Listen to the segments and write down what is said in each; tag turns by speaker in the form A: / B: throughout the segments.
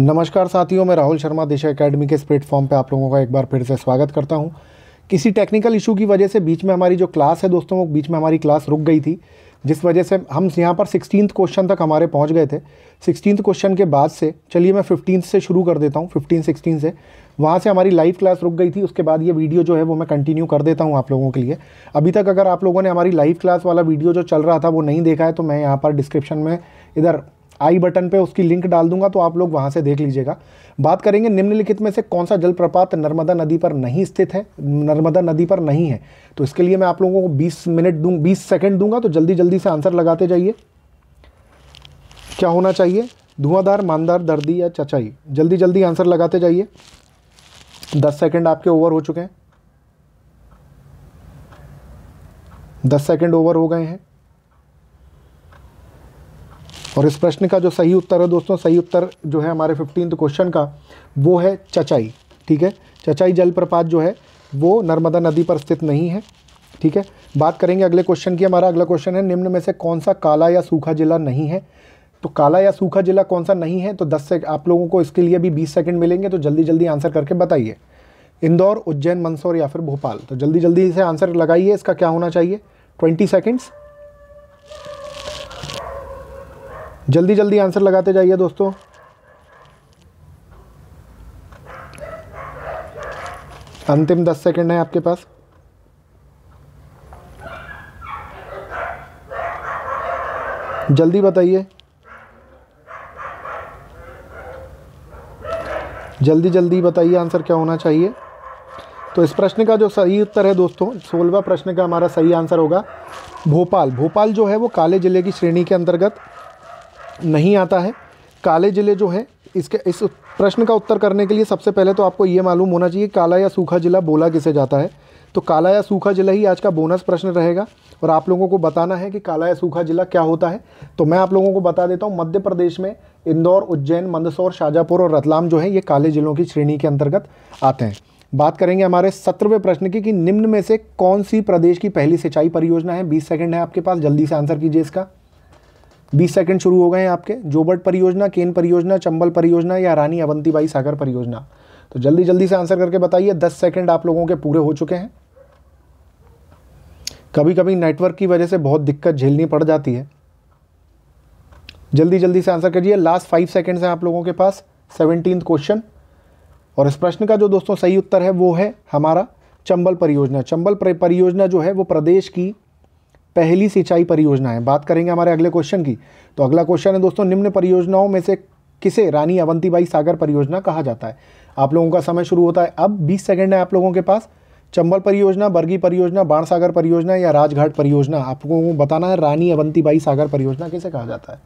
A: नमस्कार साथियों मैं राहुल शर्मा दिशा एकेडमी के इस प्लेटफॉर्म पर आप लोगों का एक बार फिर से स्वागत करता हूँ किसी टेक्निकल इशू की वजह से बीच में हमारी जो क्लास है दोस्तों वो बीच में हमारी क्लास रुक गई थी जिस वजह से हम यहाँ पर सिक्सटीन क्वेश्चन तक हमारे पहुँच गए थे सिक्सटीन क्वेश्चन के बाद से चलिए मैं फिफ्टीन से शुरू कर देता हूँ फिफ्टीन सिक्सटीन से वहाँ से हमारी लाइव क्लास रुक गई थी उसके बाद ये वीडियो जो है वो मैं कंटिन्यू कर देता हूँ आप लोगों के लिए अभी तक अगर आप लोगों ने हमारी लाइव क्लास वाला वीडियो जो चल रहा था वो नहीं देखा है तो मैं यहाँ पर डिस्क्रिप्शन में इधर आई बटन पे उसकी लिंक डाल दूंगा तो आप लोग वहां से देख लीजिएगा बात करेंगे निम्नलिखित में से कौन सा जलप्रपात नर्मदा नदी पर नहीं स्थित है नर्मदा नदी पर नहीं है तो इसके लिए मैं आप लोगों को 20 मिनट दूँ 20 सेकंड दूंगा तो जल्दी जल्दी से आंसर लगाते जाइए क्या होना चाहिए धुआंधार मानदार दर्दी या चचाई जल्दी जल्दी आंसर लगाते जाइए दस सेकेंड आपके ओवर हो चुके हैं दस सेकेंड ओवर हो गए हैं और इस प्रश्न का जो सही उत्तर है दोस्तों सही उत्तर जो है हमारे फिफ्टींथ क्वेश्चन का वो है चचाई ठीक है चचाई जलप्रपात जो है वो नर्मदा नदी पर स्थित नहीं है ठीक है बात करेंगे अगले क्वेश्चन की हमारा अगला क्वेश्चन है निम्न में से कौन सा काला या सूखा जिला नहीं है तो काला या सूखा जिला कौन सा नहीं है तो 10 से आप लोगों को इसके लिए भी 20 सेकंड मिलेंगे तो जल्दी जल्दी आंसर करके बताइए इंदौर उज्जैन मंदसौर या फिर भोपाल तो जल्दी जल्दी इसे आंसर लगाइए इसका क्या होना चाहिए ट्वेंटी सेकेंड्स जल्दी जल्दी आंसर लगाते जाइए दोस्तों अंतिम दस सेकंड है आपके पास जल्दी बताइए जल्दी जल्दी बताइए आंसर क्या होना चाहिए तो इस प्रश्न का जो सही उत्तर है दोस्तों सोलवा प्रश्न का हमारा सही आंसर होगा भोपाल भोपाल जो है वो काले ज़िले की श्रेणी के अंतर्गत नहीं आता है काले ज़िले जो है इसके इस प्रश्न का उत्तर करने के लिए सबसे पहले तो आपको ये मालूम होना चाहिए काला या सूखा ज़िला बोला किसे जाता है तो काला या सूखा ज़िला ही आज का बोनस प्रश्न रहेगा और आप लोगों को बताना है कि काला या सूखा ज़िला क्या होता है तो मैं आप लोगों को बता देता हूँ मध्य प्रदेश में इंदौर उज्जैन मंदसौर शाजापुर और रतलाम जो है ये काले ज़िलों की श्रेणी के अंतर्गत आते हैं बात करेंगे हमारे सत्रहवें प्रश्न की कि निम्न में से कौन सी प्रदेश की पहली सिंचाई परियोजना है बीस सेकेंड है आपके पास जल्दी से आंसर कीजिए इसका बीस सेकंड शुरू हो गए हैं आपके जोबर्ट परियोजना केन परियोजना चंबल परियोजना या रानी अवंतीबाई सागर परियोजना तो जल्दी जल्दी से आंसर करके बताइए दस सेकंड आप लोगों के पूरे हो चुके हैं कभी कभी नेटवर्क की वजह से बहुत दिक्कत झेलनी पड़ जाती है जल्दी जल्दी से आंसर करिए लास्ट फाइव सेकेंड्स हैं आप लोगों के पास सेवनटीन क्वेश्चन और इस प्रश्न का जो दोस्तों सही उत्तर है वो है हमारा चंबल परियोजना चंबल परियोजना जो है वो प्रदेश की पहली सिंचाई परियोजना है बात करेंगे हमारे अगले क्वेश्चन की तो अगला क्वेश्चन है दोस्तों निम्न परियोजनाओं में से किसे रानी अवंतीबाई सागर परियोजना कहा जाता है आप लोगों का समय शुरू होता है अब बीस सेकेंड है आप लोगों के पास चंबल परियोजना बर्गी परियोजना बाणसागर परियोजना या राजघाट परियोजना आप लोगों को बताना है रानी अवंतीबाई सागर परियोजना किसे कहा जाता है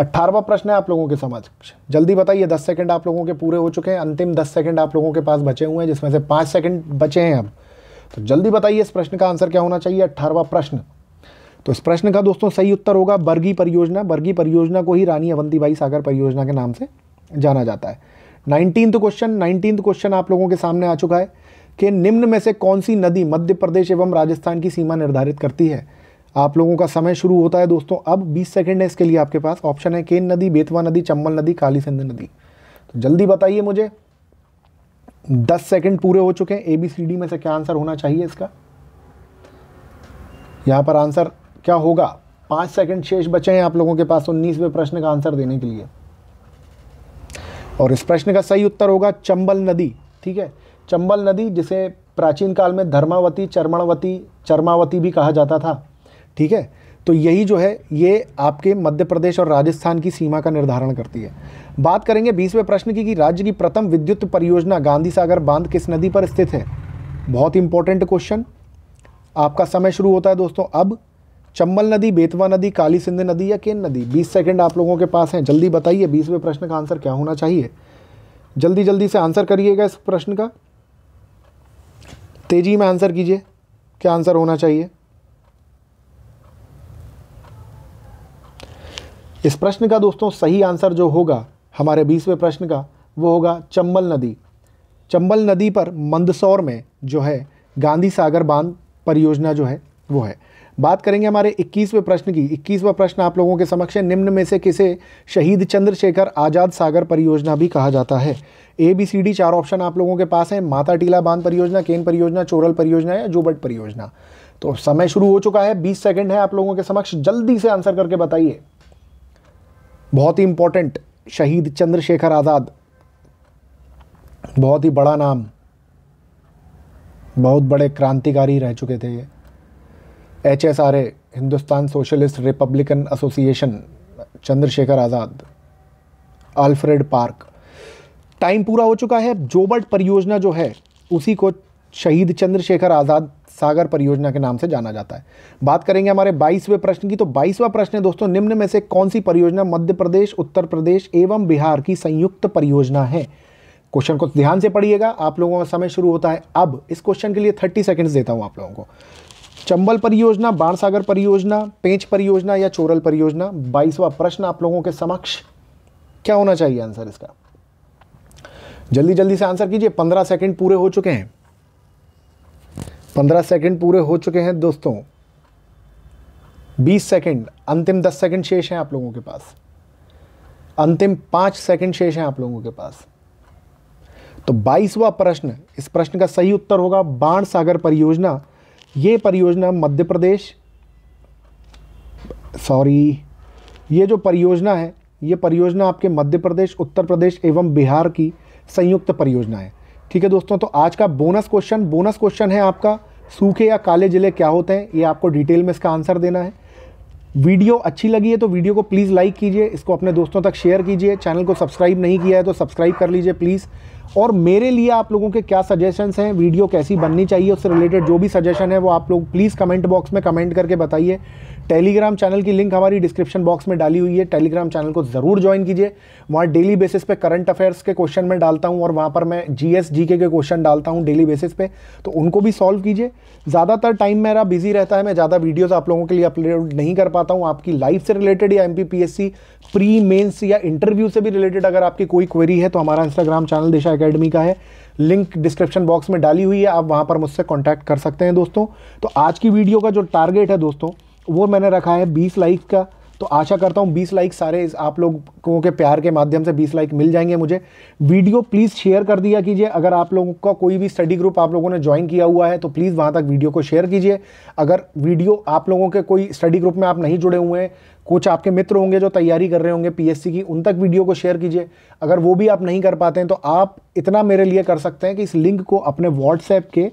A: अट्ठारहवा प्रश्न है आप लोगों के समक्ष जल्दी बताइए दस सेकंड आप लोगों के पूरे हो चुके हैं अंतिम दस सेकंड आप लोगों के पास बचे हुए हैं जिसमें से पाँच सेकंड बचे हैं अब तो जल्दी बताइए इस प्रश्न का आंसर क्या होना चाहिए अट्ठारहवा प्रश्न तो इस प्रश्न का दोस्तों सही उत्तर होगा बर्गी परियोजना बर्गी परियोजना को ही रानी अवंतीबाई सागर परियोजना के नाम से जाना जाता है नाइनटीन क्वेश्चन नाइनटीन क्वेश्चन आप लोगों के सामने आ चुका है कि निम्न में से कौन सी नदी मध्य प्रदेश एवं राजस्थान की सीमा निर्धारित करती है आप लोगों का समय शुरू होता है दोस्तों अब 20 सेकंड है इसके लिए आपके पास ऑप्शन है केन नदी बेतवा नदी चंबल नदी काली सिंध नदी तो जल्दी बताइए मुझे 10 सेकंड पूरे हो चुके हैं ए बी सी डी में से क्या आंसर होना चाहिए इसका यहां पर आंसर क्या होगा पांच सेकंड शेष बचे हैं आप लोगों के पास उन्नीसवें प्रश्न का आंसर देने के लिए और इस प्रश्न का सही उत्तर होगा चंबल नदी ठीक है चंबल नदी जिसे प्राचीन काल में धर्मावती चरमणवती चरमावती भी कहा जाता था ठीक है तो यही जो है ये आपके मध्य प्रदेश और राजस्थान की सीमा का निर्धारण करती है बात करेंगे बीसवें प्रश्न की कि राज्य की प्रथम विद्युत परियोजना गांधी सागर बांध किस नदी पर स्थित है बहुत इंपॉर्टेंट क्वेश्चन आपका समय शुरू होता है दोस्तों अब चंबल नदी बेतवा नदी काली सिंध नदी या केन नदी 20 सेकंड आप लोगों के पास हैं जल्दी बताइए बीसवें प्रश्न का आंसर क्या होना चाहिए जल्दी जल्दी से आंसर करिएगा इस प्रश्न का तेजी में आंसर कीजिए क्या आंसर होना चाहिए इस प्रश्न का दोस्तों सही आंसर जो होगा हमारे बीसवें प्रश्न का वो होगा चंबल नदी चंबल नदी पर मंदसौर में जो है गांधी सागर बांध परियोजना जो है वो है बात करेंगे हमारे 21वें प्रश्न की 21वां प्रश्न आप लोगों के समक्ष है निम्न में से किसे शहीद चंद्रशेखर आज़ाद सागर परियोजना भी कहा जाता है ए बी सी डी चार ऑप्शन आप लोगों के पास है माता टीला बांध परियोजना केन परियोजना चोरल परियोजना या जोबट परियोजना तो समय शुरू हो चुका है बीस सेकेंड है आप लोगों के समक्ष जल्दी से आंसर करके बताइए बहुत ही इंपॉर्टेंट शहीद चंद्रशेखर आज़ाद बहुत ही बड़ा नाम बहुत बड़े क्रांतिकारी रह चुके थे ये H S R A Hindustan socialist republican association Chandrashekhar Azad Alfred park time पूरा हो चुका है जोबर्ट परियोजना जो है उसी को शहीद चंद्रशेखर आज़ाद सागर परियोजना के नाम से जाना जाता है बात करेंगे हमारे बाईसवें प्रश्न की तो बाईसवा प्रश्न है दोस्तों निम्न में से कौन सी परियोजना मध्य प्रदेश उत्तर प्रदेश एवं बिहार की संयुक्त परियोजना है क्वेश्चन को ध्यान से पढ़िएगा आप लोगों का समय शुरू होता है अब इस क्वेश्चन के लिए थर्टी सेकेंड्स देता हूँ आप लोगों को चंबल परियोजना बाणसागर परियोजना पेंच परियोजना या चोरल परियोजना बाईसवा प्रश्न आप लोगों के समक्ष क्या होना चाहिए आंसर इसका जल्दी जल्दी से आंसर कीजिए पंद्रह सेकंड पूरे हो चुके हैं पंद्रह सेकंड पूरे हो चुके हैं दोस्तों बीस सेकंड अंतिम दस सेकंड शेष हैं आप लोगों के पास अंतिम पांच सेकंड शेष हैं आप लोगों के पास तो बाईसवा प्रश्न इस प्रश्न का सही उत्तर होगा बाण सागर परियोजना ये परियोजना मध्य प्रदेश सॉरी ये जो परियोजना है ये परियोजना आपके मध्य प्रदेश उत्तर प्रदेश एवं बिहार की संयुक्त परियोजना है ठीक है दोस्तों तो आज का बोनस क्वेश्चन बोनस क्वेश्चन है आपका सूखे या काले ज़िले क्या होते हैं ये आपको डिटेल में इसका आंसर देना है वीडियो अच्छी लगी है तो वीडियो को प्लीज़ लाइक कीजिए इसको अपने दोस्तों तक शेयर कीजिए चैनल को सब्सक्राइब नहीं किया है तो सब्सक्राइब कर लीजिए प्लीज़ और मेरे लिए आप लोगों के क्या सजेशंस हैं वीडियो कैसी बननी चाहिए उससे रिलेटेड जो भी सजेशन है वो आप लोग प्लीज़ कमेंट बॉक्स में कमेंट करके बताइए टेलीग्राम चैनल की लिंक हमारी डिस्क्रिप्शन बॉक्स में डाली हुई है टेलीग्राम चैनल को ज़रूर ज्वाइन कीजिए वहाँ डेली बेसिस पे करंट अफेयर्स के क्वेश्चन में डालता हूँ और वहाँ पर मैं जी एस जी के क्वेश्चन डालता हूँ डेली बेसिस पे तो उनको भी सॉल्व कीजिए ज़्यादातर टाइम मेरा बिजी रहता है मैं ज़्यादा वीडियोज़ आप लोगों के लिए अपलोड नहीं कर पाता हूँ आपकी लाइफ से रिलेटेड या एम पी प्री मेन्स या इंटरव्यू से भी रिलेटेड अगर आपकी कोई क्वेरी है तो हमारा इंस्टाग्राम चैनल दिशा अकेडमी का है लिंक डिस्क्रिप्शन बॉक्स में डाली हुई है आप वहाँ पर मुझसे कॉन्टैक्ट कर सकते हैं दोस्तों तो आज की वीडियो का जो टारगेट है दोस्तों वो मैंने रखा है बीस लाइक का तो आशा करता हूँ बीस लाइक सारे आप लोगों के प्यार के माध्यम से बीस लाइक मिल जाएंगे मुझे वीडियो प्लीज़ शेयर कर दिया कीजिए अगर आप लोगों का कोई भी स्टडी ग्रुप आप लोगों ने ज्वाइन किया हुआ है तो प्लीज़ वहाँ तक वीडियो को शेयर कीजिए अगर वीडियो आप लोगों के कोई स्टडी ग्रुप में आप नहीं जुड़े हुए हैं कुछ आपके मित्र होंगे जो तैयारी कर रहे होंगे पीएससी की उन तक वीडियो को शेयर कीजिए अगर वो भी आप नहीं कर पाते हैं तो आप इतना मेरे लिए कर सकते हैं कि इस लिंक को अपने व्हाट्सएप के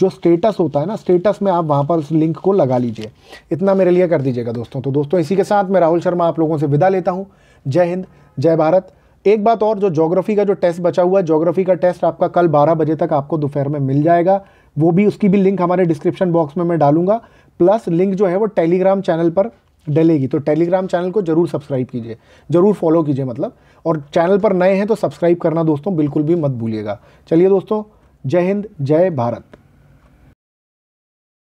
A: जो स्टेटस होता है ना स्टेटस में आप वहाँ पर उस लिंक को लगा लीजिए इतना मेरे लिए कर दीजिएगा दोस्तों तो दोस्तों इसी के साथ मैं राहुल शर्मा आप लोगों से विदा लेता हूँ जय हिंद जय भारत एक बात और जो जोग्राफी का जो टेस्ट बचा हुआ है जोग्राफी का टेस्ट आपका कल 12 बजे तक आपको दोपहर में मिल जाएगा वो भी उसकी भी लिंक हमारे डिस्क्रिप्शन बॉक्स में मैं डालूंगा प्लस लिंक जो है वो टेलीग्राम चैनल पर डलेगी तो टेलीग्राम चैनल को जरूर सब्सक्राइब कीजिए जरूर फॉलो कीजिए मतलब और चैनल पर नए हैं तो सब्सक्राइब करना दोस्तों बिल्कुल भी मत भूलिएगा चलिए दोस्तों जय हिंद जय भारत